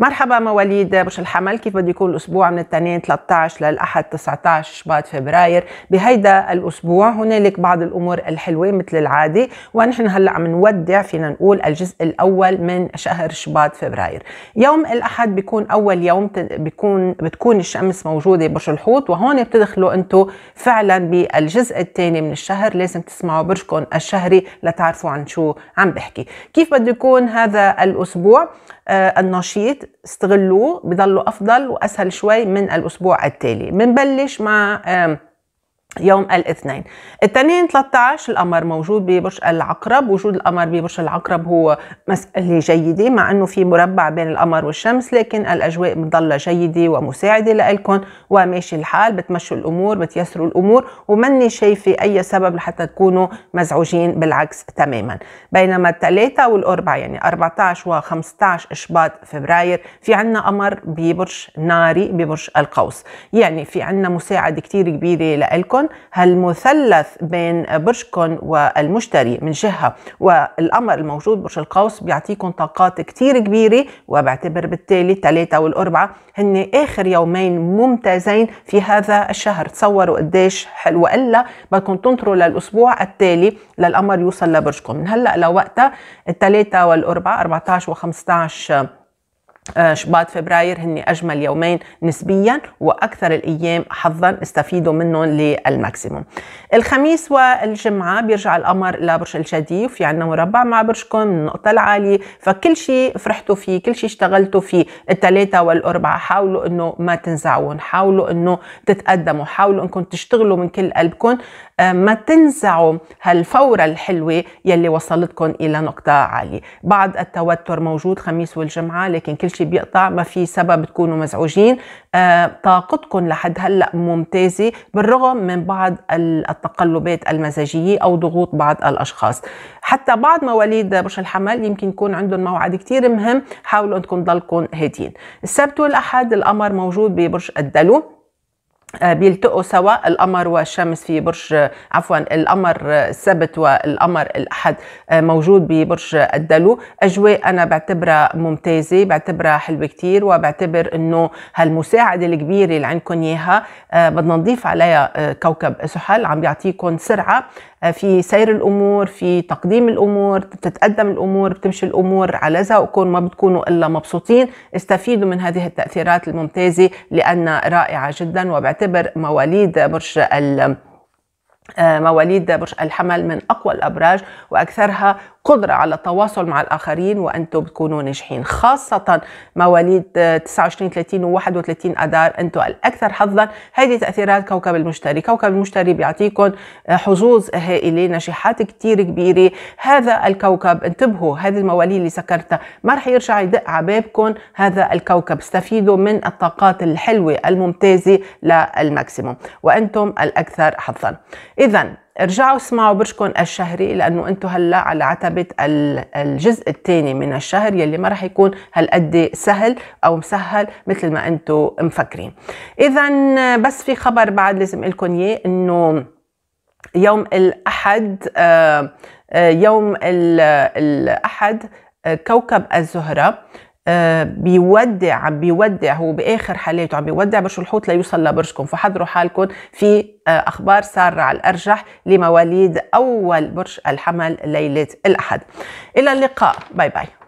مرحبا مواليد برج الحمل كيف بده يكون الاسبوع من الاثنين 13 للاحد 19 شباط فبراير بهيدا الاسبوع هنالك بعض الامور الحلوه مثل العاده ونحن هلا عم نودع فينا نقول الجزء الاول من شهر شباط فبراير يوم الاحد بيكون اول يوم بيكون بتكون الشمس موجوده برج الحوت وهون بتدخلوا انتم فعلا بالجزء الثاني من الشهر لازم تسمعوا برجكم الشهري لتعرفوا عن شو عم بحكي كيف بده يكون هذا الاسبوع آه النشيط استغلوه بضلوا افضل واسهل شوي من الاسبوع التالي بنبلش مع يوم الاثنين الثانيين 13 القمر موجود ببرج العقرب وجود القمر ببرج العقرب هو مسألة جيدة مع انه في مربع بين القمر والشمس لكن الاجواء مضلة جيدة ومساعدة لكم وماشي الحال بتمشوا الامور بتيسروا الامور ومني شايفة اي سبب لحتى تكونوا مزعوجين بالعكس تماما بينما الثلاثة والاربعة يعني 14 و15 شباط فبراير في عنا قمر ببرج ناري ببرج القوس يعني في عنا مساعدة كتير كبيرة لكم عليكم هالمثلث بين برجكم والمشتري من جهة والقمر الموجود برج القوس بيعطيكم طاقات كثير كبيرة وبعتبر بالتالي الثلاثة والأربعة هن آخر يومين ممتازين في هذا الشهر تصوروا قديش حلو وإلا بدكم تنطروا للأسبوع التالي للقمر يوصل لبرجكم من هلأ لوقتها الثلاثة والأربعة 14 و 15 آه، شباط فبراير هن اجمل يومين نسبيا واكثر الايام حظا استفيدوا منهم للماكسيموم الخميس والجمعه بيرجع القمر لبرج الجدي وفي يعني عندنا مربع مع برجكم من النقطه العاليه فكل شيء فرحتوا فيه كل شيء اشتغلتوا فيه الثلاثه والاربعه حاولوا انه ما تنزعون حاولوا انه تتقدموا حاولوا انكم تشتغلوا من كل قلبكم آه، ما تنزعوا هالفورة الحلوة يلي وصلتكم إلى نقطة عالية بعض التوتر موجود خميس والجمعة لكن كل اللي بيقطع ما في سبب تكونوا مزعوجين آه طاقتكم لحد هلا ممتازه بالرغم من بعض التقلبات المزاجيه او ضغوط بعض الاشخاص حتى بعض مواليد برج الحمل يمكن يكون عندهم موعد كتير مهم حاولوا انكم تضلكم هادين السبت والاحد القمر موجود ببرج الدلو آه، بيلتقوا سوا القمر والشمس في برج عفوا القمر السبت والقمر الاحد آه، موجود ببرج الدلو اجواء انا بعتبرها ممتازه بعتبرها حلوه كثير وبعتبر انه هالمساعده الكبيره اللي عندكم اياها آه، بدنا نضيف عليها كوكب سحل عم بيعطيكم سرعه في سير الامور في تقديم الامور بتتقدم الامور بتمشي الامور على ذوقكم ما بتكونوا الا مبسوطين استفيدوا من هذه التاثيرات الممتازه لانها رائعه جدا وبعتبر تعتبر مواليد برج آه، مواليد برج الحمل من اقوى الابراج واكثرها قدرة على التواصل مع الآخرين وأنتم بتكونوا ناجحين خاصة مواليد 29 30 و 31 أدار أنتم الأكثر حظا هذه تأثيرات كوكب المشتري كوكب المشتري بيعطيكم حظوظ هائلة نجاحات كتير كبيرة هذا الكوكب انتبهوا هذه المواليد اللي سكرتها ما رح يرجع يدق على بابكم هذا الكوكب استفيدوا من الطاقات الحلوة الممتازة للماكسيموم وأنتم الأكثر حظا إذا ارجعوا اسمعوا برجكم الشهري لانه انتم هلا على عتبه الجزء الثاني من الشهر يلي ما راح يكون هالقد سهل او مسهل مثل ما انتم مفكرين اذا بس في خبر بعد لازم لكم اياه انه يوم الاحد آه، آه، يوم الاحد آه، كوكب الزهره بيودع عم بيودع هو باخر حالاته عم بيودع الحوت ليوصل لبرجكم فحضروا حالكم في آه، اخبار ساره على الارجح لمواليد اول برج الحمل ليله الاحد الى اللقاء باي باي